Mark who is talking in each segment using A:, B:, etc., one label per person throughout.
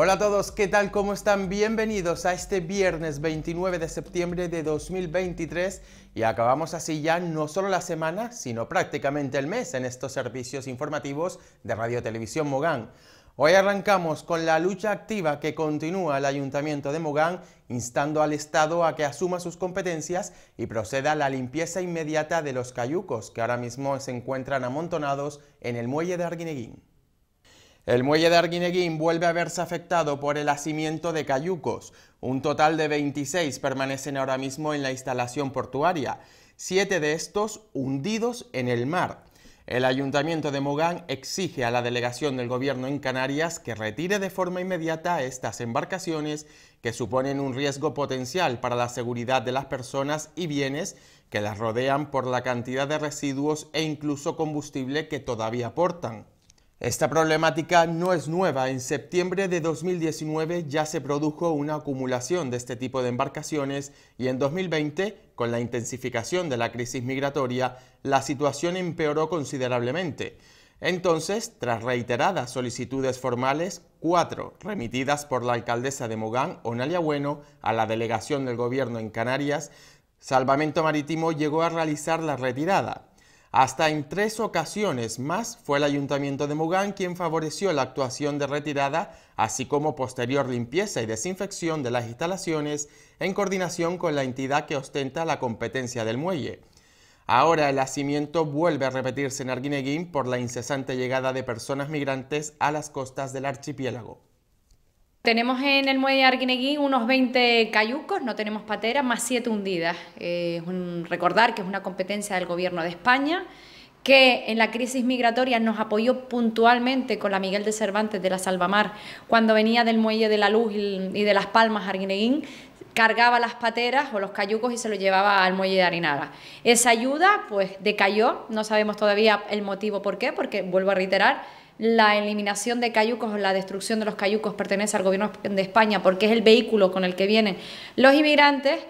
A: Hola a todos, ¿qué tal? ¿Cómo están? Bienvenidos a este viernes 29 de septiembre de 2023 y acabamos así ya no solo la semana, sino prácticamente el mes en estos servicios informativos de Radio Televisión Mogán. Hoy arrancamos con la lucha activa que continúa el Ayuntamiento de Mogán, instando al Estado a que asuma sus competencias y proceda a la limpieza inmediata de los cayucos que ahora mismo se encuentran amontonados en el muelle de Arguineguín. El muelle de Arguineguín vuelve a verse afectado por el hacimiento de cayucos. Un total de 26 permanecen ahora mismo en la instalación portuaria, siete de estos hundidos en el mar. El ayuntamiento de Mogán exige a la delegación del gobierno en Canarias que retire de forma inmediata estas embarcaciones que suponen un riesgo potencial para la seguridad de las personas y bienes que las rodean por la cantidad de residuos e incluso combustible que todavía aportan. Esta problemática no es nueva. En septiembre de 2019 ya se produjo una acumulación de este tipo de embarcaciones y en 2020, con la intensificación de la crisis migratoria, la situación empeoró considerablemente. Entonces, tras reiteradas solicitudes formales, cuatro remitidas por la alcaldesa de Mogán, Onalia Bueno, a la delegación del gobierno en Canarias, Salvamento Marítimo llegó a realizar la retirada. Hasta en tres ocasiones más fue el ayuntamiento de Mugán quien favoreció la actuación de retirada, así como posterior limpieza y desinfección de las instalaciones en coordinación con la entidad que ostenta la competencia del muelle. Ahora el hacimiento vuelve a repetirse en Arguineguín por la incesante llegada de personas migrantes a las costas del archipiélago.
B: Tenemos en el muelle de Arguineguín unos 20 cayucos, no tenemos pateras, más siete hundidas. Eh, un, recordar que es una competencia del Gobierno de España que en la crisis migratoria nos apoyó puntualmente con la Miguel de Cervantes de la Salvamar, cuando venía del muelle de la Luz y de Las Palmas Arguineguín, cargaba las pateras o los cayucos y se los llevaba al muelle de Arinaga. Esa ayuda pues decayó, no sabemos todavía el motivo por qué, porque vuelvo a reiterar, la eliminación de cayucos o la destrucción de los cayucos pertenece al gobierno de España porque es el vehículo con el que vienen los inmigrantes.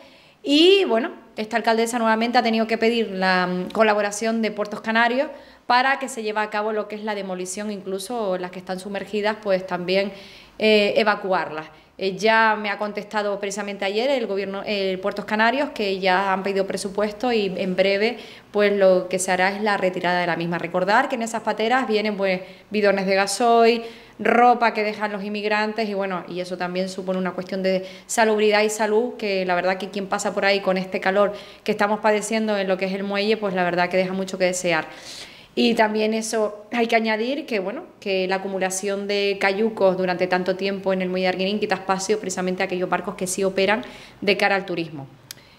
B: Y bueno, esta alcaldesa nuevamente ha tenido que pedir la mm, colaboración de Puertos Canarios para que se lleve a cabo lo que es la demolición, incluso las que están sumergidas, pues también eh, evacuarlas. Eh, ya me ha contestado precisamente ayer el gobierno, el eh, Puertos Canarios, que ya han pedido presupuesto y en breve, pues lo que se hará es la retirada de la misma. Recordar que en esas pateras vienen pues bidones de gasoil, ropa que dejan los inmigrantes y bueno, y eso también supone una cuestión de salubridad y salud, que la verdad que quien pasa por ahí con este calor que estamos padeciendo en lo que es el muelle, pues la verdad que deja mucho que desear. Y también eso hay que añadir que, bueno, que la acumulación de cayucos durante tanto tiempo en el muelle de quita espacio precisamente a aquellos barcos que sí operan de cara al turismo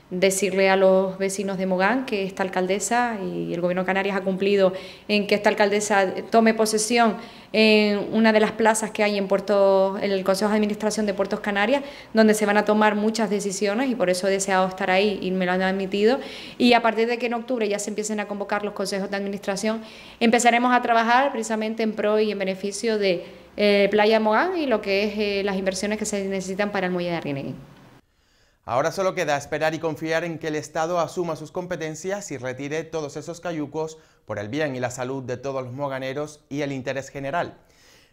B: decirle a los vecinos de Mogán que esta alcaldesa y el gobierno de Canarias ha cumplido en que esta alcaldesa tome posesión en una de las plazas que hay en Puerto, el Consejo de Administración de Puertos Canarias, donde se van a tomar muchas decisiones y por eso he deseado estar ahí y me lo han admitido. Y a partir de que en octubre ya se empiecen a convocar los consejos de administración, empezaremos a trabajar precisamente en pro y en beneficio de eh, Playa Mogán y lo que es eh, las inversiones que se necesitan para el muelle de Arguineguín.
A: Ahora solo queda esperar y confiar en que el Estado asuma sus competencias y retire todos esos cayucos por el bien y la salud de todos los moganeros y el interés general.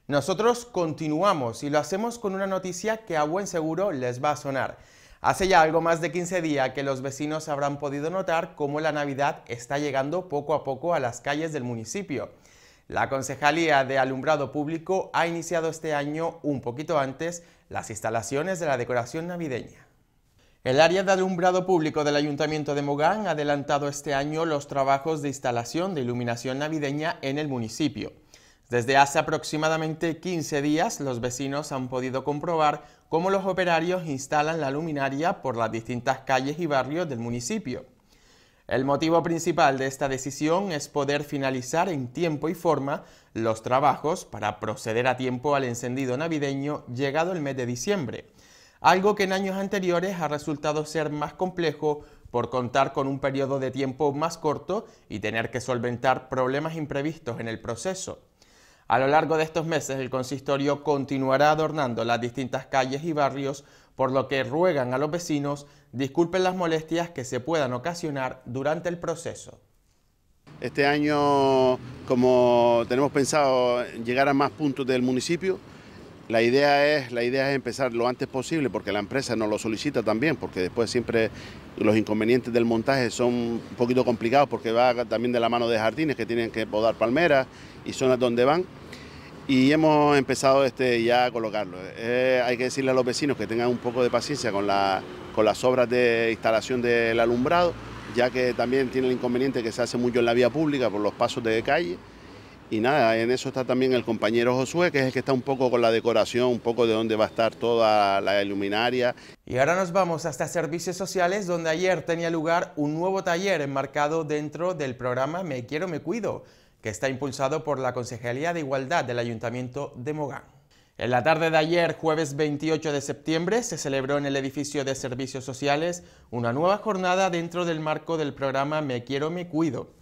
A: Nosotros continuamos y lo hacemos con una noticia que a buen seguro les va a sonar. Hace ya algo más de 15 días que los vecinos habrán podido notar cómo la Navidad está llegando poco a poco a las calles del municipio. La Concejalía de Alumbrado Público ha iniciado este año, un poquito antes, las instalaciones de la decoración navideña. El área de alumbrado público del Ayuntamiento de Mogán ha adelantado este año los trabajos de instalación de iluminación navideña en el municipio. Desde hace aproximadamente 15 días, los vecinos han podido comprobar cómo los operarios instalan la luminaria por las distintas calles y barrios del municipio. El motivo principal de esta decisión es poder finalizar en tiempo y forma los trabajos para proceder a tiempo al encendido navideño llegado el mes de diciembre algo que en años anteriores ha resultado ser más complejo por contar con un periodo de tiempo más corto y tener que solventar problemas imprevistos en el proceso. A lo largo de estos meses el consistorio continuará adornando las distintas calles y barrios, por lo que ruegan a los vecinos disculpen las molestias que se puedan ocasionar durante el proceso. Este año, como tenemos pensado llegar a más puntos del municipio, la idea, es, la idea es empezar lo antes posible porque la empresa nos lo solicita también, porque después siempre los inconvenientes del montaje son un poquito complicados porque va también de la mano de jardines que tienen que podar palmeras y zonas donde van. Y hemos empezado este, ya a colocarlo. Eh, hay que decirle a los vecinos que tengan un poco de paciencia con, la, con las obras de instalación del alumbrado, ya que también tiene el inconveniente que se hace mucho en la vía pública por los pasos de calle. Y nada, en eso está también el compañero Josué, que es el que está un poco con la decoración, un poco de dónde va a estar toda la iluminaria. Y ahora nos vamos hasta Servicios Sociales, donde ayer tenía lugar un nuevo taller enmarcado dentro del programa Me Quiero, Me Cuido, que está impulsado por la Consejería de Igualdad del Ayuntamiento de Mogán. En la tarde de ayer, jueves 28 de septiembre, se celebró en el edificio de Servicios Sociales una nueva jornada dentro del marco del programa Me Quiero, Me Cuido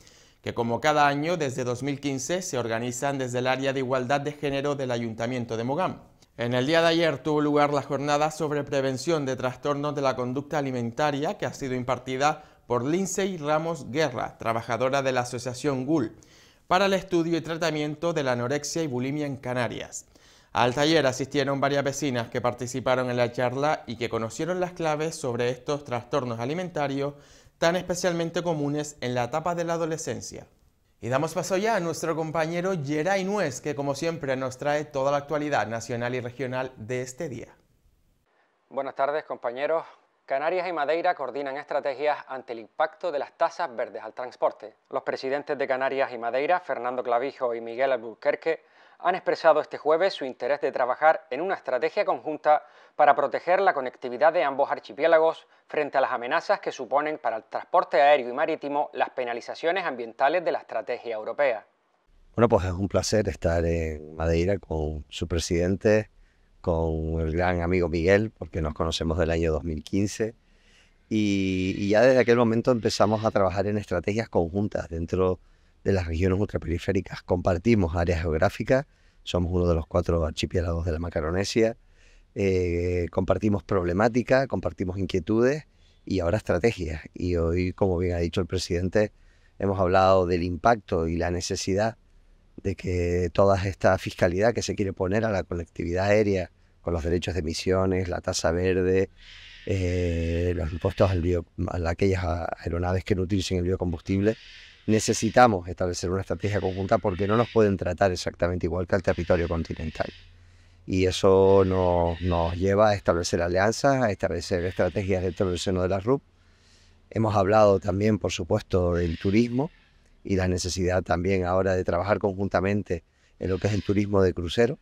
A: que como cada año desde 2015 se organizan desde el área de igualdad de género del Ayuntamiento de Mogán. En el día de ayer tuvo lugar la jornada sobre prevención de trastornos de la conducta alimentaria que ha sido impartida por Lindsay Ramos Guerra, trabajadora de la Asociación GUL, para el estudio y tratamiento de la anorexia y bulimia en Canarias. Al taller asistieron varias vecinas que participaron en la charla y que conocieron las claves sobre estos trastornos alimentarios tan especialmente comunes en la etapa de la adolescencia. Y damos paso ya a nuestro compañero Geray Nuez, que como siempre nos trae toda la actualidad nacional y regional de este día.
C: Buenas tardes compañeros. Canarias y Madeira coordinan estrategias ante el impacto de las tasas verdes al transporte. Los presidentes de Canarias y Madeira, Fernando Clavijo y Miguel Albuquerque, han expresado este jueves su interés de trabajar en una estrategia conjunta para proteger la conectividad de ambos archipiélagos frente a las amenazas que suponen para el transporte aéreo y marítimo las penalizaciones ambientales de la estrategia europea.
D: Bueno, pues es un placer estar en Madeira con su presidente, con el gran amigo Miguel, porque nos conocemos del año 2015. Y, y ya desde aquel momento empezamos a trabajar en estrategias conjuntas dentro de de las regiones ultraperiféricas. Compartimos áreas geográficas, somos uno de los cuatro archipiélagos de la Macaronesia, eh, compartimos problemática, compartimos inquietudes y ahora estrategias. Y hoy, como bien ha dicho el presidente, hemos hablado del impacto y la necesidad de que toda esta fiscalidad que se quiere poner a la colectividad aérea, con los derechos de emisiones, la tasa verde, eh, los impuestos al a aquellas aeronaves que no utilicen el biocombustible, necesitamos establecer una estrategia conjunta porque no nos pueden tratar exactamente igual que al territorio continental. Y eso nos, nos lleva a establecer alianzas, a establecer estrategias dentro del seno de la RUP. Hemos hablado también, por supuesto, del turismo y la necesidad también ahora de trabajar conjuntamente en lo que es el turismo de crucero,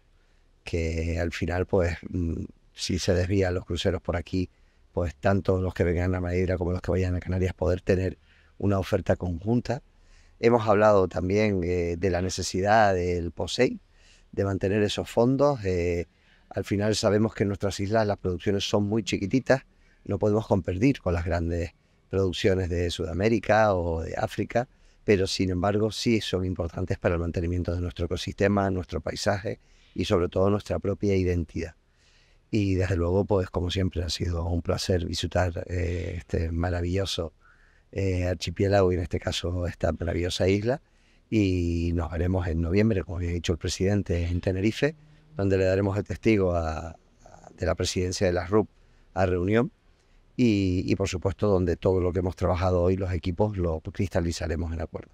D: que al final, pues, mm, si se desvían los cruceros por aquí, pues tanto los que vengan a Madeira como los que vayan a Canarias poder tener una oferta conjunta Hemos hablado también eh, de la necesidad del POSEI, de mantener esos fondos. Eh, al final sabemos que en nuestras islas las producciones son muy chiquititas, no podemos competir con las grandes producciones de Sudamérica o de África, pero sin embargo sí son importantes para el mantenimiento de nuestro ecosistema, nuestro paisaje y sobre todo nuestra propia identidad. Y desde luego, pues como siempre ha sido un placer visitar eh, este maravilloso eh, archipiélago y en este caso esta maravillosa isla. Y nos veremos en noviembre, como había dicho el presidente, en Tenerife, donde le daremos el testigo de la presidencia de la RUP a reunión. Y, y por supuesto, donde todo lo que hemos trabajado hoy, los equipos, lo cristalizaremos en acuerdo.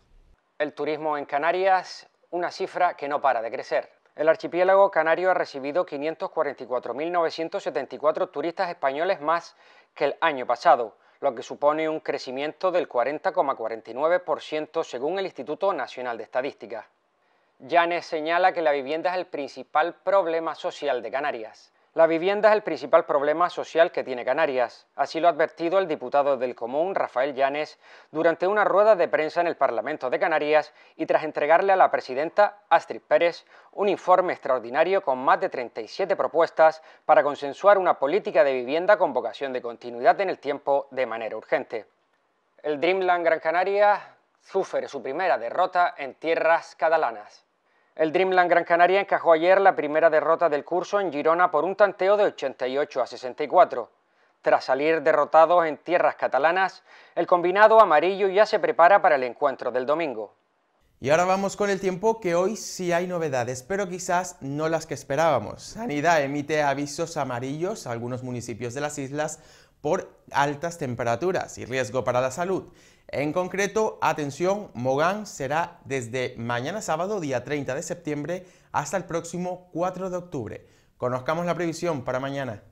C: El turismo en Canarias, una cifra que no para de crecer. El archipiélago canario ha recibido 544.974 turistas españoles más que el año pasado lo que supone un crecimiento del 40,49% según el Instituto Nacional de Estadística. Llanes señala que la vivienda es el principal problema social de Canarias la vivienda es el principal problema social que tiene Canarias. Así lo ha advertido el diputado del Común, Rafael Llanes, durante una rueda de prensa en el Parlamento de Canarias y tras entregarle a la presidenta Astrid Pérez un informe extraordinario con más de 37 propuestas para consensuar una política de vivienda con vocación de continuidad en el tiempo de manera urgente. El Dreamland Gran Canaria sufre su primera derrota en tierras catalanas. El Dreamland Gran Canaria encajó ayer la primera derrota del curso en Girona por un tanteo de 88 a 64. Tras salir derrotado en tierras catalanas, el combinado amarillo ya se prepara para el encuentro del domingo.
A: Y ahora vamos con el tiempo que hoy sí hay novedades, pero quizás no las que esperábamos. Sanidad emite avisos amarillos a algunos municipios de las islas por altas temperaturas y riesgo para la salud. En concreto, atención, Mogán será desde mañana sábado, día 30 de septiembre, hasta el próximo 4 de octubre. Conozcamos la previsión para mañana.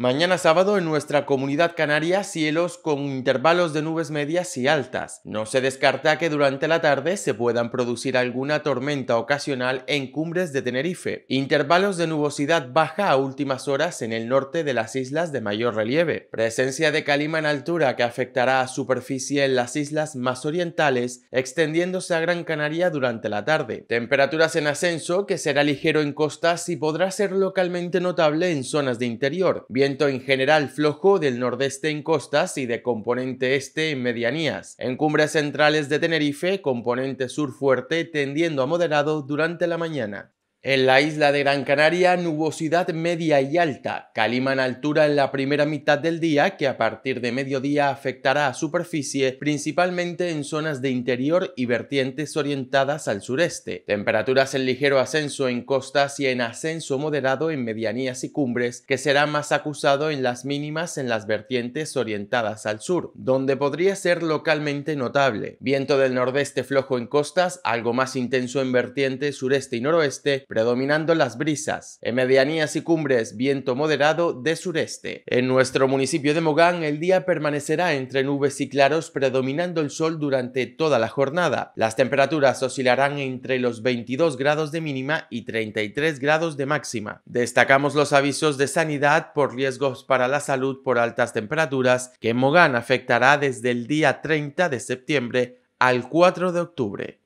A: Mañana sábado en nuestra comunidad canaria cielos con intervalos de nubes medias y altas. No se descarta que durante la tarde se puedan producir alguna tormenta ocasional en cumbres de Tenerife. Intervalos de nubosidad baja a últimas horas en el norte de las islas de mayor relieve. Presencia de calima en altura que afectará a superficie en las islas más orientales, extendiéndose a Gran Canaria durante la tarde. Temperaturas en ascenso que será ligero en costas y podrá ser localmente notable en zonas de interior. Bien viento en general flojo del nordeste en costas y de componente este en medianías. En cumbres centrales de Tenerife, componente sur fuerte tendiendo a moderado durante la mañana. En la isla de Gran Canaria, nubosidad media y alta, calima en altura en la primera mitad del día que a partir de mediodía afectará a superficie principalmente en zonas de interior y vertientes orientadas al sureste. Temperaturas en ligero ascenso en costas y en ascenso moderado en medianías y cumbres que será más acusado en las mínimas en las vertientes orientadas al sur, donde podría ser localmente notable. Viento del nordeste flojo en costas, algo más intenso en vertientes sureste y noroeste predominando las brisas, en medianías y cumbres viento moderado de sureste. En nuestro municipio de Mogán el día permanecerá entre nubes y claros predominando el sol durante toda la jornada. Las temperaturas oscilarán entre los 22 grados de mínima y 33 grados de máxima. Destacamos los avisos de sanidad por riesgos para la salud por altas temperaturas que Mogán afectará desde el día 30 de septiembre al 4 de octubre.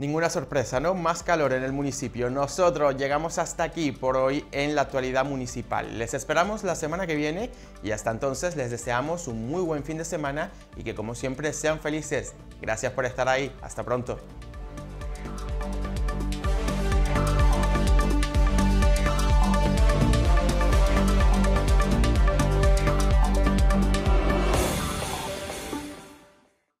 A: Ninguna sorpresa, ¿no? Más calor en el municipio. Nosotros llegamos hasta aquí por hoy en la actualidad municipal. Les esperamos la semana que viene y hasta entonces les deseamos un muy buen fin de semana y que como siempre sean felices. Gracias por estar ahí. Hasta pronto.